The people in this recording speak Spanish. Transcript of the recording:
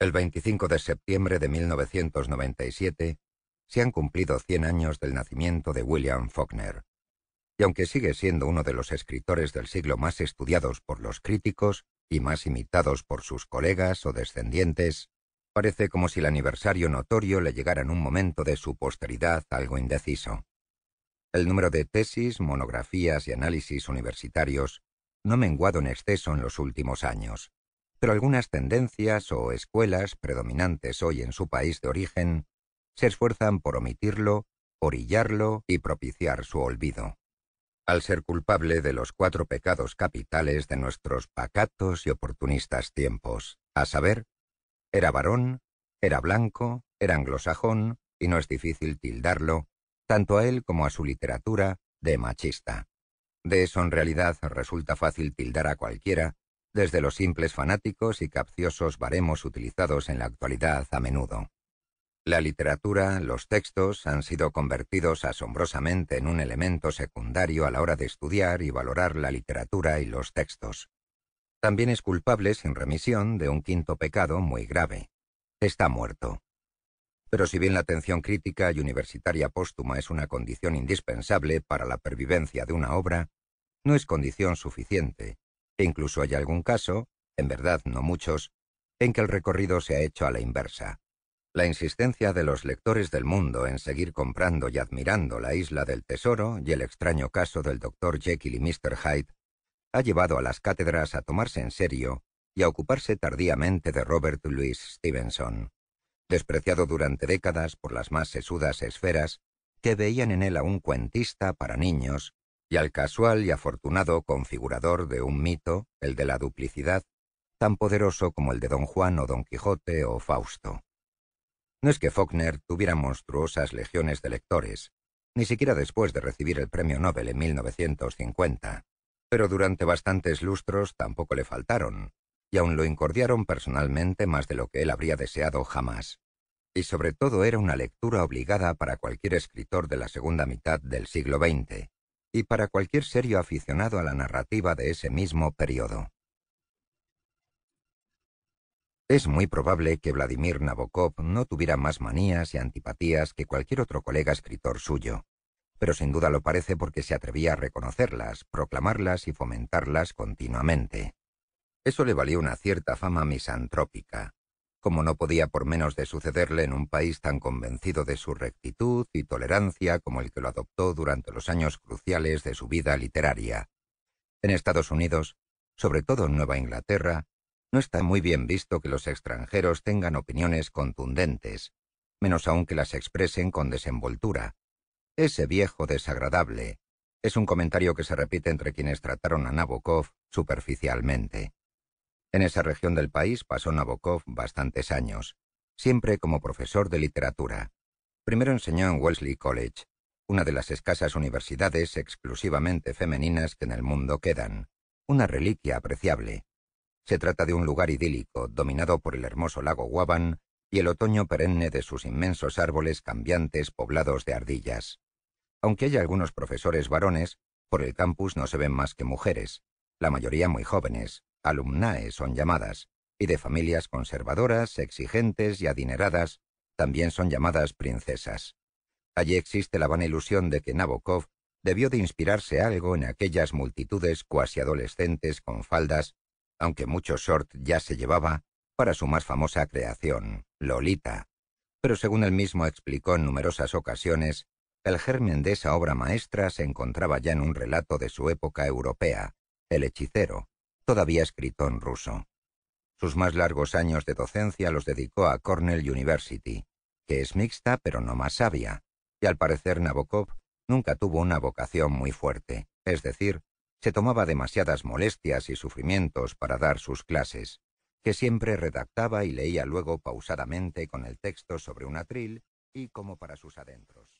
El 25 de septiembre de 1997 se han cumplido 100 años del nacimiento de William Faulkner. Y aunque sigue siendo uno de los escritores del siglo más estudiados por los críticos y más imitados por sus colegas o descendientes, parece como si el aniversario notorio le llegara en un momento de su posteridad algo indeciso. El número de tesis, monografías y análisis universitarios no menguado en exceso en los últimos años pero algunas tendencias o escuelas predominantes hoy en su país de origen se esfuerzan por omitirlo, orillarlo y propiciar su olvido. Al ser culpable de los cuatro pecados capitales de nuestros pacatos y oportunistas tiempos, a saber, era varón, era blanco, era anglosajón, y no es difícil tildarlo, tanto a él como a su literatura, de machista. De eso en realidad resulta fácil tildar a cualquiera, desde los simples fanáticos y capciosos baremos utilizados en la actualidad a menudo. La literatura, los textos han sido convertidos asombrosamente en un elemento secundario a la hora de estudiar y valorar la literatura y los textos. También es culpable sin remisión de un quinto pecado muy grave. Está muerto. Pero si bien la atención crítica y universitaria póstuma es una condición indispensable para la pervivencia de una obra, no es condición suficiente e incluso hay algún caso, en verdad no muchos, en que el recorrido se ha hecho a la inversa. La insistencia de los lectores del mundo en seguir comprando y admirando la isla del tesoro y el extraño caso del doctor Jekyll y Mr. Hyde ha llevado a las cátedras a tomarse en serio y a ocuparse tardíamente de Robert Louis Stevenson, despreciado durante décadas por las más sesudas esferas que veían en él a un cuentista para niños y al casual y afortunado configurador de un mito, el de la duplicidad, tan poderoso como el de Don Juan o Don Quijote o Fausto. No es que Faulkner tuviera monstruosas legiones de lectores, ni siquiera después de recibir el premio Nobel en 1950, pero durante bastantes lustros tampoco le faltaron, y aun lo incordiaron personalmente más de lo que él habría deseado jamás. Y sobre todo era una lectura obligada para cualquier escritor de la segunda mitad del siglo XX, y para cualquier serio aficionado a la narrativa de ese mismo periodo. Es muy probable que Vladimir Nabokov no tuviera más manías y antipatías que cualquier otro colega escritor suyo, pero sin duda lo parece porque se atrevía a reconocerlas, proclamarlas y fomentarlas continuamente. Eso le valió una cierta fama misantrópica, como no podía por menos de sucederle en un país tan convencido de su rectitud y tolerancia como el que lo adoptó durante los años cruciales de su vida literaria. En Estados Unidos, sobre todo en Nueva Inglaterra, no está muy bien visto que los extranjeros tengan opiniones contundentes, menos aún que las expresen con desenvoltura. Ese viejo desagradable es un comentario que se repite entre quienes trataron a Nabokov superficialmente. En esa región del país pasó Nabokov bastantes años, siempre como profesor de literatura. Primero enseñó en Wellesley College, una de las escasas universidades exclusivamente femeninas que en el mundo quedan, una reliquia apreciable. Se trata de un lugar idílico, dominado por el hermoso lago Waban y el otoño perenne de sus inmensos árboles cambiantes poblados de ardillas. Aunque hay algunos profesores varones, por el campus no se ven más que mujeres, la mayoría muy jóvenes, alumnae son llamadas, y de familias conservadoras, exigentes y adineradas, también son llamadas princesas. Allí existe la vana ilusión de que Nabokov debió de inspirarse algo en aquellas multitudes cuasi adolescentes con faldas, aunque mucho short ya se llevaba, para su más famosa creación, Lolita. Pero según él mismo explicó en numerosas ocasiones, el germen de esa obra maestra se encontraba ya en un relato de su época europea, El hechicero, todavía escrito en ruso. Sus más largos años de docencia los dedicó a Cornell University, que es mixta pero no más sabia, y al parecer Nabokov nunca tuvo una vocación muy fuerte, es decir, se tomaba demasiadas molestias y sufrimientos para dar sus clases, que siempre redactaba y leía luego pausadamente con el texto sobre un atril y como para sus adentros.